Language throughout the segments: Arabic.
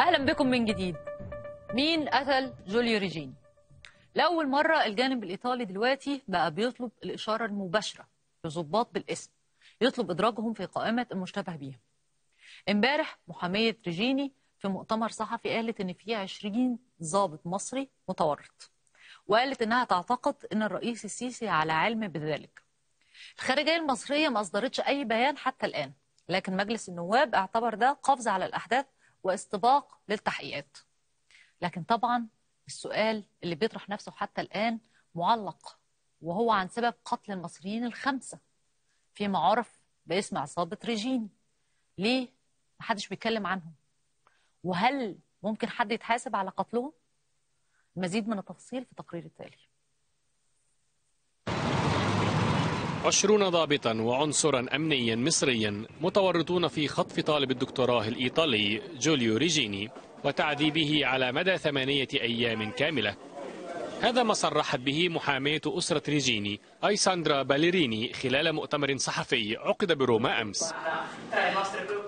أهلا بكم من جديد مين قتل جوليو ريجيني لأول مرة الجانب الإيطالي دلوقتي بقى بيطلب الإشارة المباشرة لظباط بالاسم يطلب إدراجهم في قائمة المشتبه بيهم امبارح محامية ريجيني في مؤتمر صحفي قالت إن في 20 ضابط مصري متورط وقالت إنها تعتقد إن الرئيس السيسي على علم بذلك الخارجية المصرية ما أصدرتش أي بيان حتى الآن لكن مجلس النواب اعتبر ده قفز على الأحداث واستباق للتحقيقات لكن طبعا السؤال اللي بيطرح نفسه حتى الآن معلق وهو عن سبب قتل المصريين الخمسة فيما عرف باسم عصابة ريجين ليه محدش بيتكلم عنهم وهل ممكن حد يتحاسب على قتلهم مزيد من التفاصيل في التقرير التالي عشرون ضابطا وعنصرا أمنيا مصريا متورطون في خطف طالب الدكتوراه الإيطالي جوليو ريجيني وتعذيبه على مدى ثمانية أيام كاملة هذا ما صرحت به محامية أسرة ريجيني أيساندرا باليريني خلال مؤتمر صحفي عقد بروما أمس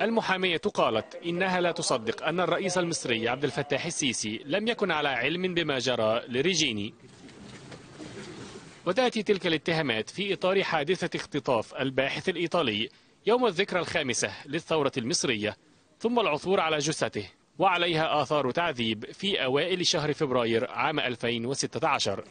المحامية قالت إنها لا تصدق أن الرئيس المصري عبد الفتاح السيسي لم يكن على علم بما جرى لريجيني وتأتي تلك الاتهامات في إطار حادثة اختطاف الباحث الإيطالي يوم الذكرى الخامسة للثورة المصرية ثم العثور على جثته وعليها آثار تعذيب في أوائل شهر فبراير عام 2016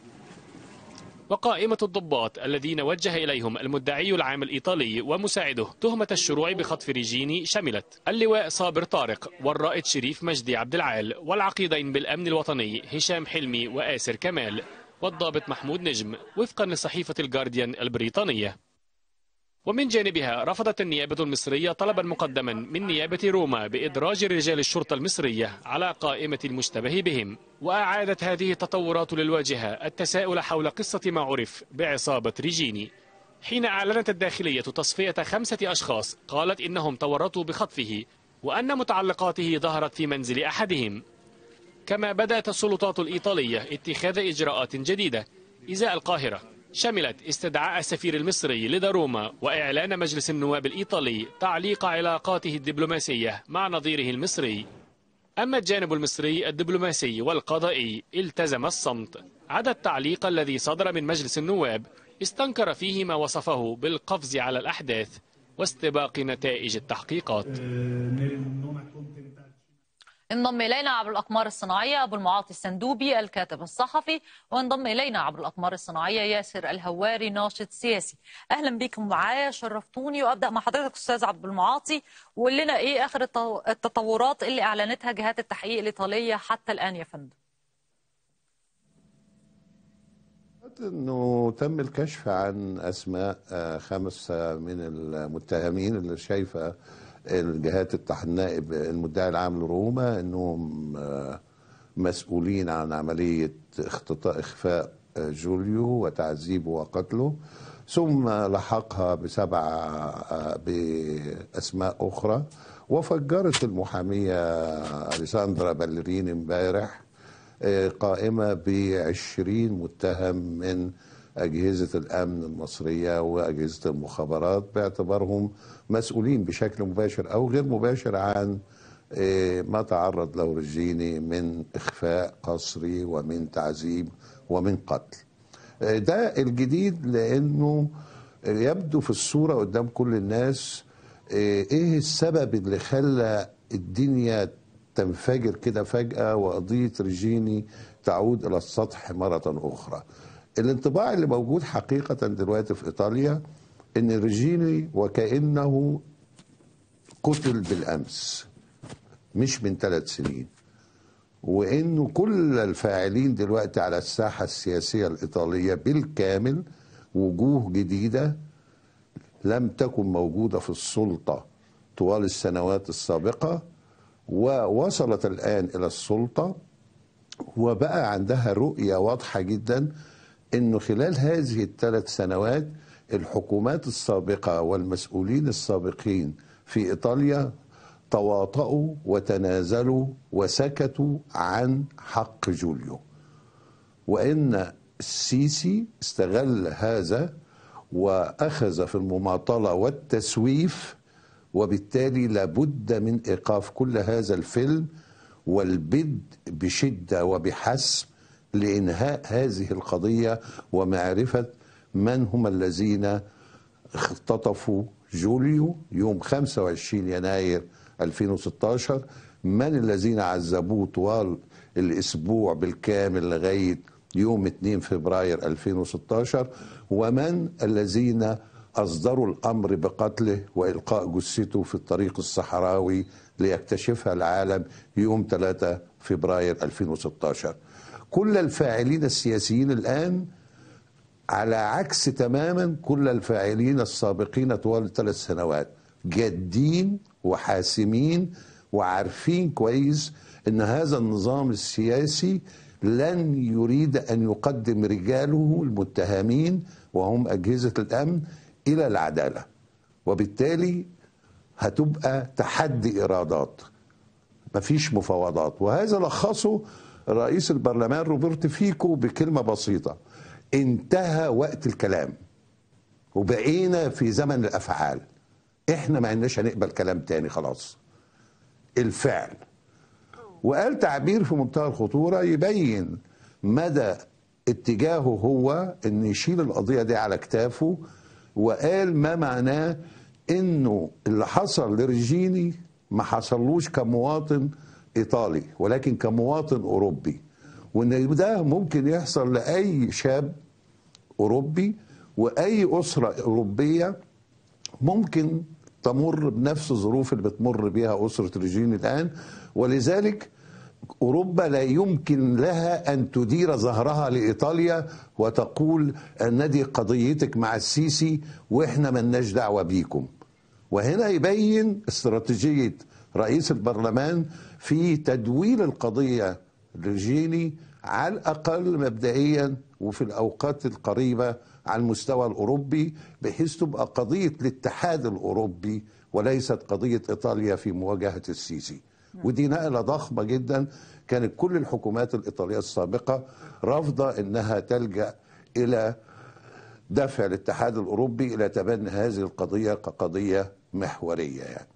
وقائمة الضباط الذين وجه إليهم المدعي العام الإيطالي ومساعده تهمة الشروع بخطف ريجيني شملت اللواء صابر طارق والرائد شريف مجدي عبد العال والعقيدين بالأمن الوطني هشام حلمي وآسر كمال والضابط محمود نجم وفقا لصحيفة الجارديان البريطانية ومن جانبها رفضت النيابة المصرية طلبا مقدما من نيابة روما بإدراج رجال الشرطة المصرية على قائمة المشتبه بهم وأعادت هذه التطورات للواجهة التساؤل حول قصة ما عرف بعصابة ريجيني حين أعلنت الداخلية تصفية خمسة أشخاص قالت إنهم تورطوا بخطفه وأن متعلقاته ظهرت في منزل أحدهم كما بدأت السلطات الإيطالية اتخاذ إجراءات جديدة إزاء القاهرة شملت استدعاء السفير المصري روما وإعلان مجلس النواب الإيطالي تعليق علاقاته الدبلوماسية مع نظيره المصري أما الجانب المصري الدبلوماسي والقضائي التزم الصمت عدا التعليق الذي صدر من مجلس النواب استنكر فيه ما وصفه بالقفز على الأحداث واستباق نتائج التحقيقات آه، انضم الينا عبر الاقمار الصناعيه ابو المعاطي السندوبي الكاتب الصحفي وانضم الينا عبر الاقمار الصناعيه ياسر الهواري ناشط سياسي اهلا بكم معايا شرفتوني وابدا مع حضرتك استاذ عبد المعاطي وقول لنا ايه اخر التطورات اللي اعلنتها جهات التحقيق الايطاليه حتى الان يا فندم انه تم الكشف عن اسماء آه، خمسه من المتهمين اللي شايفه الجهات النائب المدعي العام لروما أنهم آه، مسؤولين عن عملية اختطاء إخفاء آه، جوليو وتعذيبه وقتله ثم لحقها بسبع آه، بأسماء أخرى وفجرت المحامية أليساندرا باليرين امبارح قائمة بعشرين متهم من أجهزة الأمن المصرية وأجهزة المخابرات باعتبارهم مسؤولين بشكل مباشر أو غير مباشر عن إيه، ما تعرض له رجيني من إخفاء قسري ومن تعذيب ومن قتل إيه، ده الجديد لأنه يبدو في الصورة قدام كل الناس إيه, إيه السبب اللي خلى الدنيا تنفجر كده فجأة وقضية رجيني تعود إلى السطح مرة أخرى الانطباع اللي موجود حقيقة دلوقتي في إيطاليا إن ريجيني وكأنه قتل بالأمس مش من ثلاث سنين وإنه كل الفاعلين دلوقتي على الساحة السياسية الإيطالية بالكامل وجوه جديدة لم تكن موجودة في السلطة طوال السنوات السابقة ووصلت الآن إلى السلطة وبقى عندها رؤية واضحة جدا انه خلال هذه الثلاث سنوات الحكومات السابقه والمسؤولين السابقين في ايطاليا تواطؤوا وتنازلوا وسكتوا عن حق جوليو وان السيسي استغل هذا واخذ في المماطله والتسويف وبالتالي لابد من ايقاف كل هذا الفيلم والبدء بشده وبحسب لإنهاء هذه القضية ومعرفة من هم الذين اختطفوا جوليو يوم 25 يناير 2016 من الذين عذبوه طوال الأسبوع بالكامل لغاية يوم 2 فبراير 2016 ومن الذين أصدروا الأمر بقتله وإلقاء جثته في الطريق الصحراوي ليكتشفها العالم يوم 3 فبراير 2016 كل الفاعلين السياسيين الآن على عكس تماما كل الفاعلين السابقين طوال الثلاث سنوات جادين وحاسمين وعارفين كويس ان هذا النظام السياسي لن يريد ان يقدم رجاله المتهمين وهم اجهزه الامن الى العداله وبالتالي هتبقى تحدي ارادات مفيش مفاوضات وهذا لخصه رئيس البرلمان روبرت فيكو بكلمة بسيطة انتهى وقت الكلام وبقينا في زمن الأفعال احنا ما عندناش هنقبل كلام تاني خلاص الفعل وقال تعبير في منتهى الخطورة يبين مدى اتجاهه هو ان يشيل القضية دي على كتافه وقال ما معناه انه اللي حصل لرجيني ما حصلوش كمواطن ايطالي ولكن كمواطن اوروبي وان ده ممكن يحصل لاي شاب اوروبي واي اسره اوروبيه ممكن تمر بنفس الظروف اللي بتمر بها اسره ريجين الان ولذلك اوروبا لا يمكن لها ان تدير ظهرها لايطاليا وتقول ان دي قضيتك مع السيسي واحنا ملناش دعوه بيكم وهنا يبين استراتيجيه رئيس البرلمان في تدويل القضية لجيني على الأقل مبدئيا وفي الأوقات القريبة على المستوى الأوروبي بحيث تبقى قضية الاتحاد الأوروبي وليست قضية إيطاليا في مواجهة السيسي نعم. ودي نقلة ضخمة جدا كانت كل الحكومات الإيطالية السابقة رافضة أنها تلجأ إلى دفع الاتحاد الأوروبي إلى تبني هذه القضية كقضية محورية يعني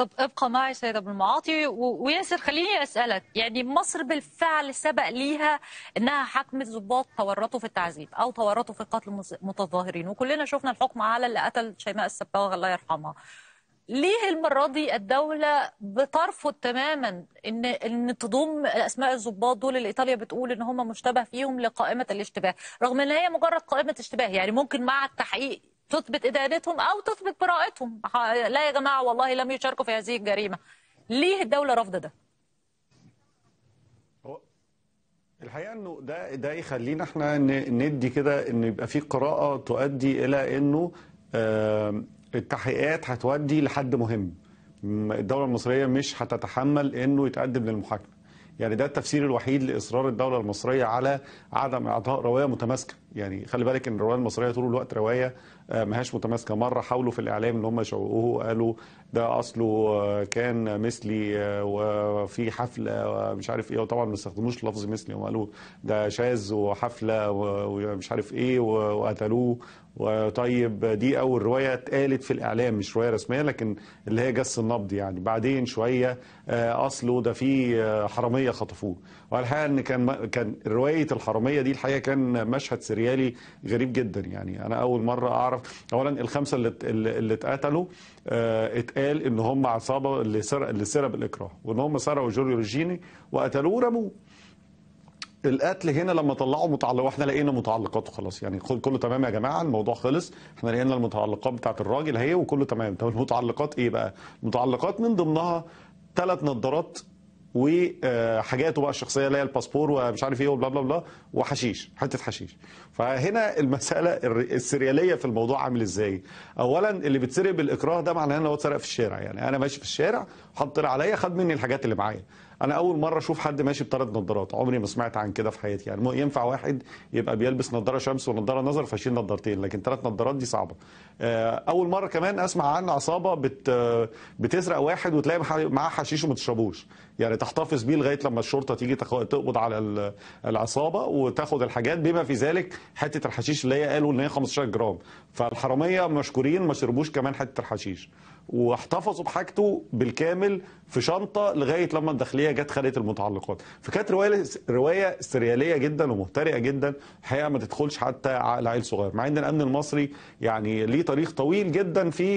طب ابقى معي سيد ابو المعاطي وياسر خليني اسالك يعني مصر بالفعل سبق ليها انها حكمت ضباط تورطوا في التعذيب او تورطوا في قتل المتظاهرين وكلنا شفنا الحكم على اللي قتل شيماء السباغ الله يرحمها ليه المره دي الدوله بترفض تماما ان ان تضم اسماء الضباط دول اللي ايطاليا بتقول ان هم مشتبه فيهم لقائمه الاشتباه رغم ان هي مجرد قائمه اشتباه يعني ممكن مع التحقيق تثبت إدانتهم أو تثبت براءتهم لا يا جماعة والله لم يشاركوا في هذه الجريمة ليه الدولة رافضة ده؟ الحقيقه انه ده ده يخلينا احنا ندي كده ان يبقى في قراءه تؤدي الى انه التحقيقات هتودي لحد مهم الدوله المصريه مش هتتحمل انه يتقدم للمحاكمه يعني ده التفسير الوحيد لاصرار الدوله المصريه على عدم اعطاء روايه متماسكه يعني خلي بالك ان الروايه المصريه طول الوقت روايه آه، ما هاش متماسكه مره حاولوا في الاعلام ان هم شوقوه قالوا ده اصله آه، كان مثلي آه، وفي حفله ومش عارف ايه وطبعا ما استخدموش لفظ مثلي هم قالوا ده شاذ وحفله ومش عارف ايه وقتلوه وطيب دي اول روايه اتقالت في الاعلام مش روايه رسميه لكن اللي هي جس النبض يعني بعدين شويه آه، اصله ده في آه، حراميه خطفوه والحقيقه ان كان كان روايه الحراميه دي الحقيقه كان مشهد سريالي غريب جدا يعني انا اول مره اعرف اولا الخمسه اللي اللي اتقتلوا آه، اتقال ان هم عصابه اللي سرق اللي سرق بالاكراه وان هم سرقوا جوريو روجيني وقتلوه ورموه القتل هنا لما طلعوا متعلق واحنا لقينا متعلقاته خلاص يعني كله تمام يا جماعه الموضوع خلص احنا لقينا المتعلقات بتاعت الراجل اهي وكله تمام طب المتعلقات ايه بقى؟ المتعلقات من ضمنها ثلاث نظارات وحاجاته آه، بقى الشخصيه اللي هي الباسبور ومش عارف ايه وبلا بلا بلا وحشيش حته حشيش فهنا المساله السرياليه في الموضوع عامل ازاي اولا اللي بيتسرق بالاكراه ده معناه ان هو اتسرق في الشارع يعني انا ماشي في الشارع حط طلع عليا خد مني الحاجات اللي معايا انا اول مره اشوف حد ماشي بثلاث نظارات عمري ما سمعت عن كده في حياتي يعني ينفع واحد يبقى بيلبس نظاره شمس ونظاره نظر فاشيل نظارتين لكن ثلاث نظارات دي صعبه آه، اول مره كمان اسمع عن عصابه بت بتسرق واحد وتلاقي معاه حشيش وما تشربوش يعني تحتفظ بيه لغايه لما الشرطه تيجي تقبض على العصابه وتاخد الحاجات بما في ذلك حته الحشيش اللي هي قالوا ان هي 15 جرام فالحراميه مشكورين ما شربوش كمان حته الحشيش واحتفظوا بحاجته بالكامل في شنطه لغايه لما الداخليه جت خدت المتعلقات فكانت روايه روايه سرياليه جدا ومهترئه جدا الحقيقه ما تدخلش حتى عقل عيل صغير مع ان الامن المصري يعني ليه طريق طويل جدا في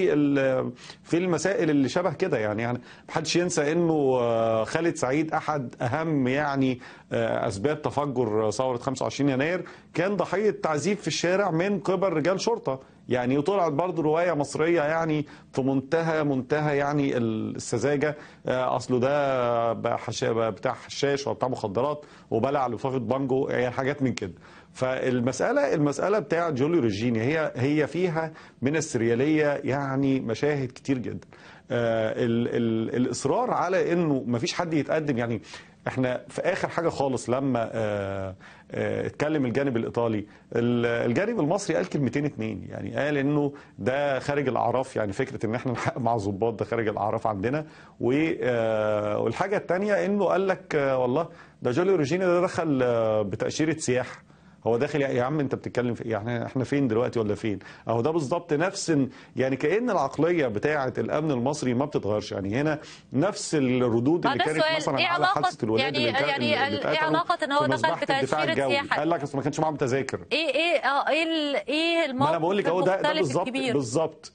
في المسائل اللي شبه كده يعني يعني محدش ينسى انه آه، خالد سعيد احد اهم يعني آه، اسباب تفجر ثوره 25 يناير كان ضحيه تعذيب في الشارع من قبل رجال شرطه يعني وطلعت برضه روايه مصريه يعني في منتهى منتهى يعني السذاجه آه، اصله ده بتاع حشاش وبتاع مخدرات وبلع لفافه بانجو يعني حاجات من كده فالمسألة المسألة بتاع جوليو ريجيني هي هي فيها من السريالية يعني مشاهد كتير جدا آه الـ الإصرار على إنه مفيش حد يتقدم يعني احنا في اخر حاجه خالص لما آه، آه، اتكلم الجانب الايطالي الجانب المصري قال كلمتين اتنين يعني قال انه ده خارج الاعراف يعني فكره ان احنا نحقق مع الظباط ده خارج الاعراف عندنا آه، والحاجه الثانيه انه قال لك والله ده جوليو روجيني ده دخل بتاشيره سياحه هو داخل يا عم انت بتتكلم في يعني احنا فين دلوقتي ولا فين اهو ده بالظبط نفس يعني كان العقليه بتاعه الامن المصري ما بتتغيرش يعني هنا نفس الردود اللي كانت مثلا إيه على حادثه الولاد يعني اللي يعني اللي ايه علاقه ان هو دخل في تاشيره سياحه قال لك اصل ما كانش معاهم تذاكر ايه ايه اه ايه ايه الموقف ما انا بقول لك اهو ده بالظبط بالظبط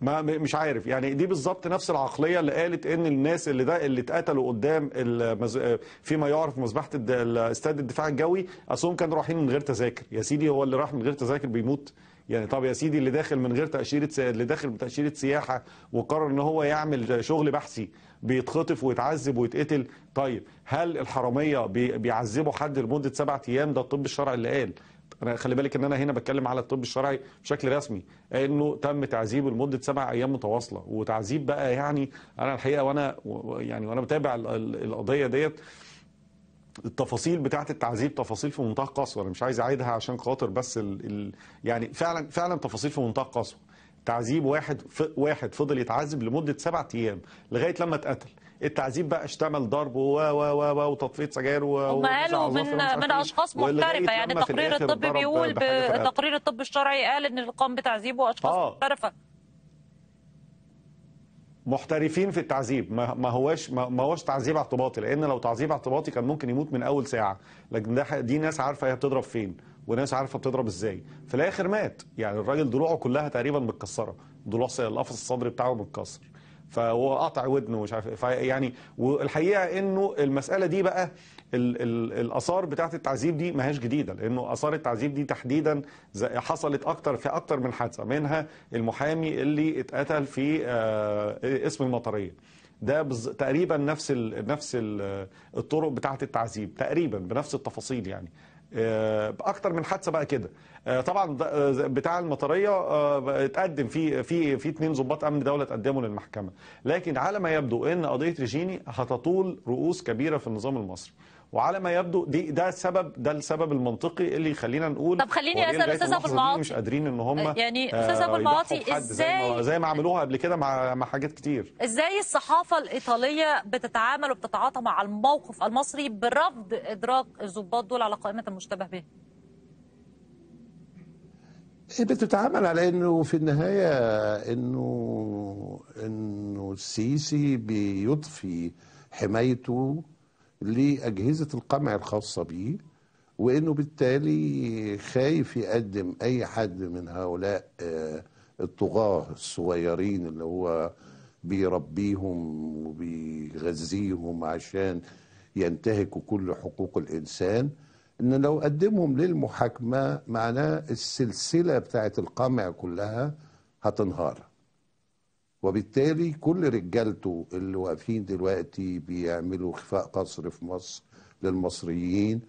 ما مش عارف يعني دي بالظبط نفس العقليه اللي قالت ان الناس اللي ده اللي اتقتلوا قدام المز... فيما يعرف مذبحه الد... استاد الدفاع الجوي اصلهم كانوا رايحين من غير تذاكر يا سيدي هو اللي راح من غير تذاكر بيموت يعني طب يا سيدي اللي داخل من غير تاشيره س... اللي داخل بتاشيره سياحه وقرر ان هو يعمل شغل بحثي بيتخطف ويتعذب ويتقتل طيب هل الحراميه بي... بيعذبوا حد لمده سبعة ايام ده الطب الشرعي اللي قال انا خلي بالك ان انا هنا بتكلم على الطب الشرعي بشكل رسمي انه تم تعذيبه لمده سبع ايام متواصله وتعذيب بقى يعني انا الحقيقه وانا يعني وانا بتابع القضيه ديت التفاصيل بتاعه التعذيب تفاصيل في منتهى القسوه انا مش عايز اعيدها عشان خاطر بس الـ الـ يعني فعلا فعلا تفاصيل في منتهى القسوه تعذيب واحد واحد فضل يتعذب لمده سبع ايام لغايه لما اتقتل التعذيب بقى اشتمل ضرب و و و وتطفيه سجاير و هم قالوا من من ايه. اشخاص محترفه يعني التقرير الطبي بيقول تقرير الطب الشرعي قال ان اللي قام بتعذيبه اشخاص آه. محترفه محترفين في التعذيب ما هوش ما هوش تعذيب اعتباطي لان لو تعذيب اعتباطي كان ممكن يموت من اول ساعه لكن ده دي ناس عارفه هي بتضرب فين وناس عارفه بتضرب ازاي في الاخر مات يعني الراجل ضلوعه كلها تقريبا متكسره ضلوع القفص الصدري بتاعه متكسر فهو قطع ودنه مش عارف إيه. يعني والحقيقه انه المساله دي بقى الاثار بتاعه التعذيب دي ما هياش جديده لانه اثار التعذيب دي تحديدا حصلت اكتر في اكتر من حادثه منها المحامي اللي اتقتل في آه، اسم المطريه ده بز... تقريبا نفس ال... نفس الطرق بتاعه التعذيب تقريبا بنفس التفاصيل يعني آه، اكتر من حادثه بقى كده آه، طبعا آه، بتاع المطريه اتقدم في في في اثنين ضباط امن دوله اتقدموا للمحكمه لكن على ما يبدو ان قضيه ريجيني هتطول رؤوس كبيره في النظام المصري وعلى ما يبدو دي ده السبب ده السبب المنطقي اللي خلينا نقول طب خليني اسال استاذ ابو المعاطي مش قادرين ان هم آه، يعني آه، استاذ ابو المعاطي ازاي زي ما عملوها قبل كده مع مع حاجات كتير ازاي الصحافه الايطاليه بتتعامل وبتتعاطى مع الموقف المصري برفض ادراك الضباط دول على قائمه المشتبه به بتتعامل على انه في النهايه انه انه السيسي بيضفي حمايته لأجهزة القمع الخاصة بيه وانه بالتالي خايف يقدم اي حد من هؤلاء آه، الطغاة الصغيرين اللي هو بيربيهم وبيغذيهم عشان ينتهكوا كل حقوق الانسان ان لو قدمهم للمحاكمة معناه السلسلة بتاعت القمع كلها هتنهار وبالتالي كل رجالته اللي واقفين دلوقتي بيعملوا خفاء قصر في مصر للمصريين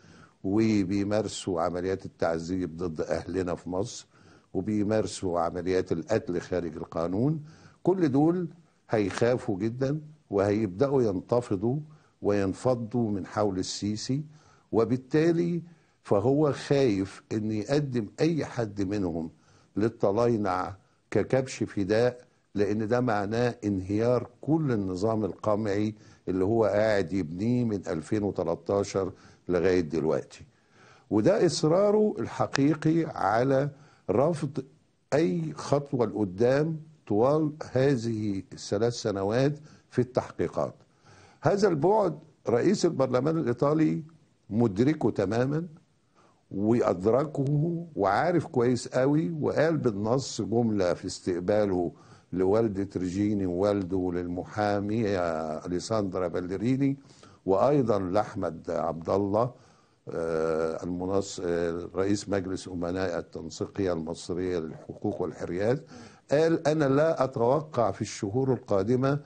وبيمارسوا عمليات التعذيب ضد اهلنا في مصر وبيمارسوا عمليات القتل خارج القانون كل دول هيخافوا جدا وهيبداوا ينتفضوا وينفضوا من حول السيسي وبالتالي فهو خايف ان يقدم اي حد منهم للطلاينع ككبش فداء لان ده معناه انهيار كل النظام القمعي اللي هو قاعد يبنيه من 2013 لغايه دلوقتي وده اصراره الحقيقي على رفض اي خطوه لقدام طوال هذه الثلاث سنوات في التحقيقات هذا البعد رئيس البرلمان الايطالي مدركه تماما وادركه وعارف كويس قوي وقال بالنص جمله في استقباله لوالدة ريجيني ووالده للمحامي أليساندرا باليريني وأيضا لأحمد عبد الله آه، المنص آه، رئيس مجلس أمناء التنسيقية المصرية للحقوق والحريات قال أنا لا أتوقع في الشهور القادمة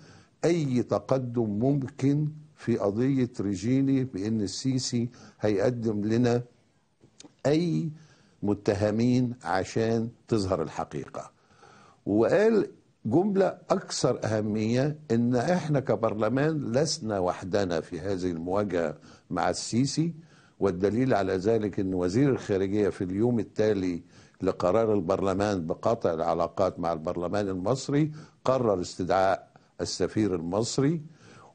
أي تقدم ممكن في قضية ريجيني بأن السيسي هيقدم لنا أي متهمين عشان تظهر الحقيقة وقال جملة أكثر أهمية إن إحنا كبرلمان لسنا وحدنا في هذه المواجهة مع السيسي والدليل على ذلك إن وزير الخارجية في اليوم التالي لقرار البرلمان بقطع العلاقات مع البرلمان المصري قرر استدعاء السفير المصري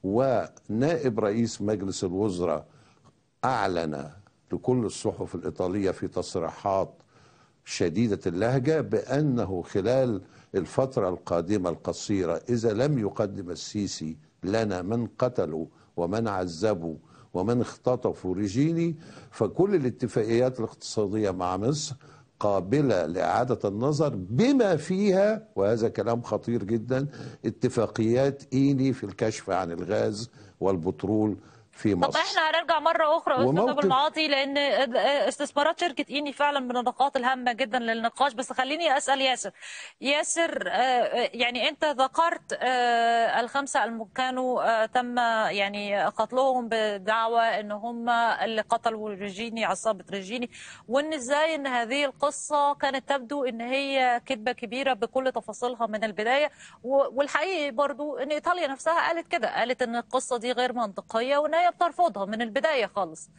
ونائب رئيس مجلس الوزراء أعلن لكل الصحف الإيطالية في تصريحات شديدة اللهجة بأنه خلال الفترة القادمة القصيرة إذا لم يقدم السيسي لنا من قتلوا ومن عذبوا ومن اختطفوا رجيني فكل الاتفاقيات الاقتصادية مع مصر قابلة لإعادة النظر بما فيها وهذا كلام خطير جدا اتفاقيات إيني في الكشف عن الغاز والبترول في مصر طب احنا هنرجع مره اخرى استاذ ابو المعاطي لان استثمارات شركه ايني فعلا من النقاط الهامه جدا للنقاش بس خليني اسال ياسر ياسر آه، آه، يعني انت ذكرت آه، الخمسه اللي كانوا تم يعني قتلهم بدعوى ان هم اللي قتلوا ريجيني عصابه ريجيني وان ازاي ان هذه القصه كانت تبدو ان هي كذبه كبيره بكل تفاصيلها من البدايه والحقيقه برضو ان ايطاليا نفسها قالت كده قالت ان القصه دي غير منطقيه وان هي وهي بترفضها من البداية خالص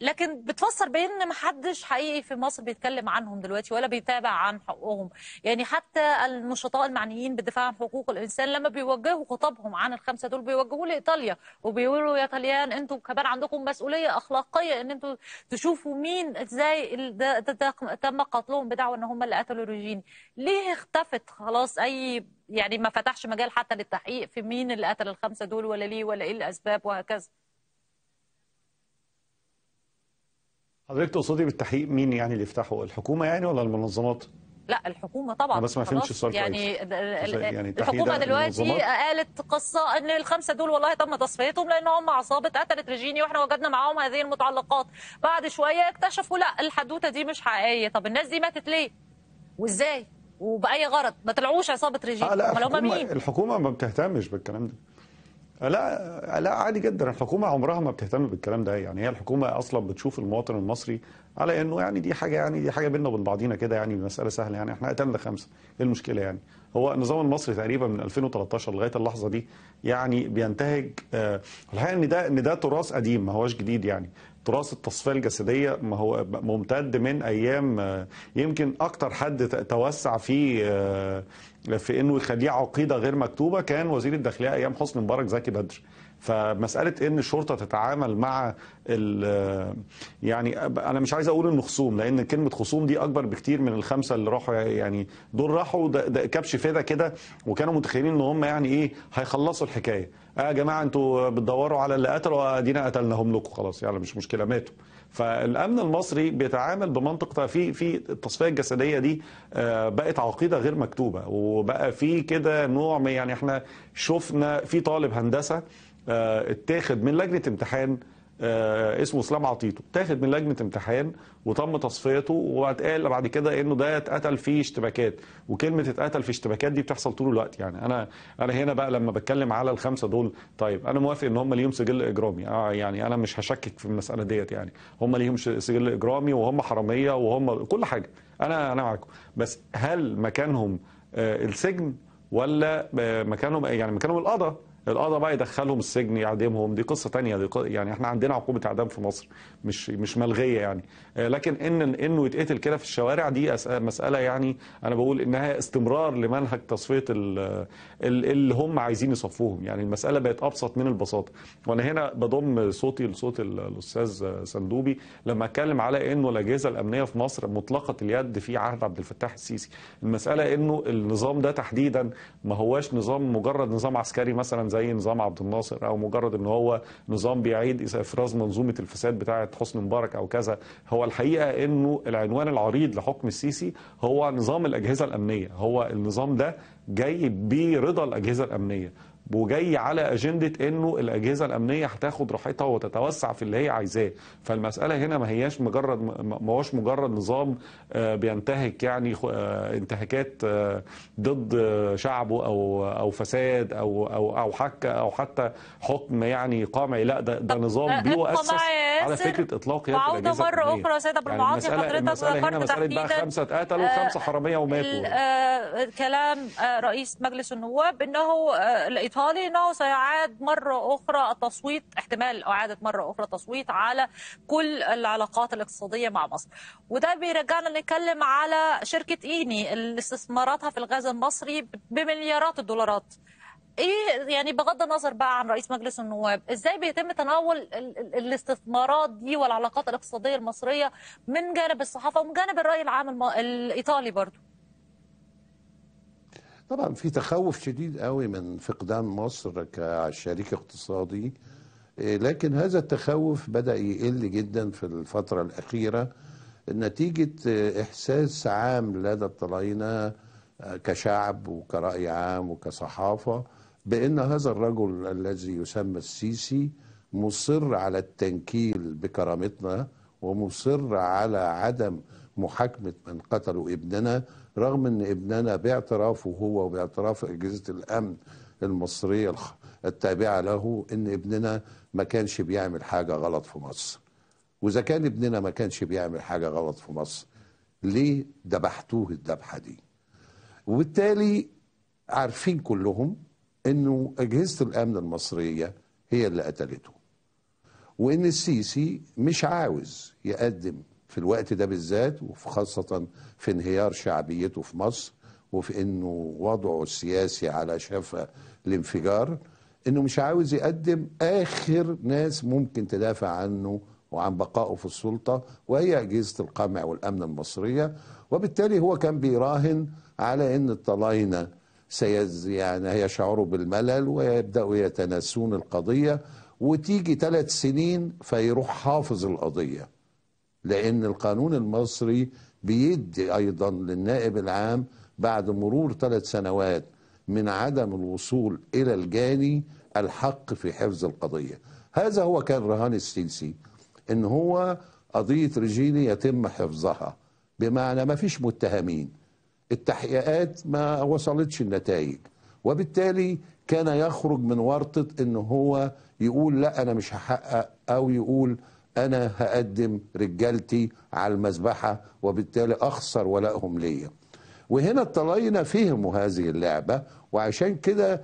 لكن بتفسر بان ما حدش حقيقي في مصر بيتكلم عنهم دلوقتي ولا بيتابع عن حقوقهم يعني حتى النشطاء المعنيين بالدفاع عن حقوق الانسان لما بيوجهوا خطابهم عن الخمسه دول بيوجهوه لايطاليا وبيقولوا يا طليان انتم كمان عندكم مسؤوليه اخلاقيه ان انتم تشوفوا مين ازاي تم قتلهم بدعوى ان هم اللي قتلوا روجيني ليه اختفت خلاص اي يعني ما فتحش مجال حتى للتحقيق في مين اللي قتل الخمسه دول ولا ليه ولا ايه الاسباب وهكذا حضرتك تقصدي بالتحقيق مين يعني اللي يفتحه الحكومه يعني ولا المنظمات؟ لا الحكومه طبعا بس ما فهمتش السؤال يعني, يعني الحكومه دلوقتي قالت قصه ان الخمسه دول والله تم تصفيتهم لان هم عصابه قتلت رجيني واحنا وجدنا معاهم هذه المتعلقات بعد شويه اكتشفوا لا الحدوته دي مش حقيقيه طب الناس دي ماتت ليه وازاي وباي غرض ما طلعوش عصابه رجيني آه لا الحكومه مين؟ الحكومه ما بتهتمش بالكلام ده لا لا عادي جدا الحكومه عمرها ما بتهتم بالكلام ده يعني هي الحكومه اصلا بتشوف المواطن المصري على انه يعني دي حاجه يعني دي حاجه بينا وبين بعضينا كده يعني مساله سهله يعني احنا قتلنا خمسه ايه المشكله يعني هو النظام المصري تقريبا من 2013 لغايه اللحظه دي يعني بينتهج آه الحقيقه ان ده ان ده تراث قديم ما هوش جديد يعني تراث التصفيه الجسديه ما هو ممتد من ايام آه، يمكن اكتر حد توسع فيه آه، في انه يخليه عقيده غير مكتوبه كان وزير الداخليه ايام حسني مبارك زكي بدر فمساله ان الشرطه تتعامل مع يعني انا مش عايز اقول انه خصوم لان كلمه خصوم دي اكبر بكتير من الخمسه اللي راحوا يعني دول راحوا ده كبش فدا كده وكانوا متخيلين ان هم يعني ايه هيخلصوا الحكايه اه يا جماعه انتوا بتدوروا على اللي قتلوا آه، ادينا قتلناهم لكم خلاص يعني مش مشكله ماتوا فالامن المصري بيتعامل بمنطق في في التصفيه الجسديه دي آه، بقت عقيده غير مكتوبه وبقى في كده نوع يعني احنا شفنا في طالب هندسه آه، اتاخد من لجنه امتحان آه، اسمه اسلام عطيته تاخد من لجنه امتحان وتم تصفيته واتقال بعد كده انه ده اتقتل في اشتباكات وكلمه اتقتل في اشتباكات دي بتحصل طول الوقت يعني انا انا هنا بقى لما بتكلم على الخمسه دول طيب انا موافق ان هم ليهم سجل اجرامي اه يعني انا مش هشكك في المساله ديت يعني هم ليهم سجل اجرامي وهم حراميه وهم كل حاجه انا انا معاكم بس هل مكانهم آه، السجن ولا آه، مكانهم يعني مكانهم القضاء القضاء بقى يدخلهم السجن يعدمهم دي قصه تانية دي قصة يعني احنا عندنا عقوبه اعدام في مصر مش مش ملغيه يعني آه، لكن ان انه يتقتل كده في الشوارع دي مساله يعني انا بقول انها استمرار لمنهج تصفيه اللي هم عايزين يصفوهم يعني المساله بقت ابسط من البساطه وانا هنا بضم صوتي لصوت الاستاذ سندوبي لما اتكلم على انه الاجهزه الامنيه في مصر مطلقه اليد في عهد عبد الفتاح السيسي المساله انه النظام ده تحديدا ما هواش نظام مجرد نظام عسكري مثلا زي نظام عبد الناصر او مجرد ان هو نظام بيعيد افراز منظومه الفساد بتاعه حسني مبارك او كذا هو الحقيقه انه العنوان العريض لحكم السيسي هو نظام الاجهزه الامنيه هو النظام ده جاي برضا الاجهزه الامنيه وجاي على اجنده انه الاجهزه الامنيه هتاخد راحتها وتتوسع في اللي هي عايزاه فالمساله هنا ما هياش مجرد ما هوش مجرد نظام آه، بينتهك يعني آه، انتهاكات آه، ضد شعبه او او فساد او او او حكه او حتى حكم يعني قمعي لا ده, ده نظام بيؤسس على فكره اطلاق يد الاجهزه مره اخرى سيد ابو يعني المساله المساله هنا مساله بقى خمسه اتقتلوا وخمسه حراميه وماتوا كلام رئيس مجلس النواب انه الاطار انه سيعاد مرة أخرى التصويت احتمال إعادة مرة أخرى تصويت على كل العلاقات الاقتصادية مع مصر وده بيرجعنا نتكلم على شركة إيني اللي استثماراتها في الغاز المصري بمليارات الدولارات ايه يعني بغض النظر بقى عن رئيس مجلس النواب ازاي بيتم تناول الاستثمارات دي والعلاقات الاقتصاديه المصريه من جانب الصحافه ومن جانب الراي العام الايطالي برضو طبعا في تخوف شديد قوي من فقدان مصر كشريك اقتصادي إيه، لكن هذا التخوف بدأ يقل جدا في الفترة الأخيرة نتيجة إيه، إحساس عام لدى الطلاينة آه، كشعب وكرأي عام وكصحافة بأن هذا الرجل الذي يسمى السيسي مصر على التنكيل بكرامتنا ومصر على عدم محاكمة من قتلوا ابننا رغم ان ابننا باعترافه هو وباعتراف اجهزه الامن المصريه التابعه له ان ابننا ما كانش بيعمل حاجه غلط في مصر واذا كان ابننا ما كانش بيعمل حاجه غلط في مصر ليه ذبحتوه الذبحه دي وبالتالي عارفين كلهم انه اجهزه الامن المصريه هي اللي قتلته وان السيسي مش عاوز يقدم في الوقت ده بالذات وخاصة في انهيار شعبيته في مصر وفي انه وضعه السياسي على شفا الانفجار انه مش عاوز يقدم اخر ناس ممكن تدافع عنه وعن بقائه في السلطة وهي أجهزة القمع والأمن المصرية وبالتالي هو كان بيراهن على أن الطلاينة سيز يعني هيشعروا بالملل ويبدأوا يتناسون القضية وتيجي ثلاث سنين فيروح حافظ القضية لأن القانون المصري بيدي أيضا للنائب العام بعد مرور ثلاث سنوات من عدم الوصول إلى الجاني الحق في حفظ القضية هذا هو كان رهان السيسي إن هو قضية ريجيني يتم حفظها بمعنى ما فيش متهمين التحقيقات ما وصلتش النتائج وبالتالي كان يخرج من ورطة ان هو يقول لا انا مش هحقق او يقول انا هقدم رجالتي على المذبحه وبالتالي اخسر ولائهم ليا وهنا الطلاينه فهموا هذه اللعبه وعشان كده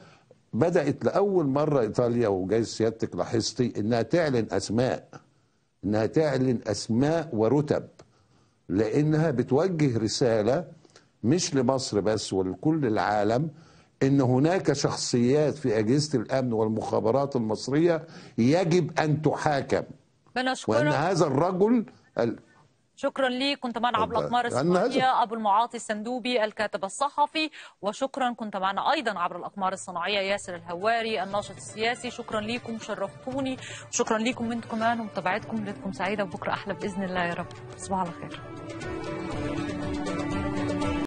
بدات لاول مره ايطاليا وجايز سيادتك لاحظتي انها تعلن اسماء انها تعلن اسماء ورتب لانها بتوجه رساله مش لمصر بس ولكل العالم ان هناك شخصيات في اجهزه الامن والمخابرات المصريه يجب ان تحاكم بنشكرك وأن هذا الرجل شكرا لي كنت معنا عبد الاقمار الصناعيه ابو المعاطي السندوبي الكاتب الصحفي وشكرا كنت معنا ايضا عبر الاقمار الصناعيه ياسر الهواري الناشط السياسي شكرا ليكم شرفتوني شكرا ليكم انتم كمان ومتابعتكم ليلتكم سعيده وبكره احلى باذن الله يا رب تصبحوا على خير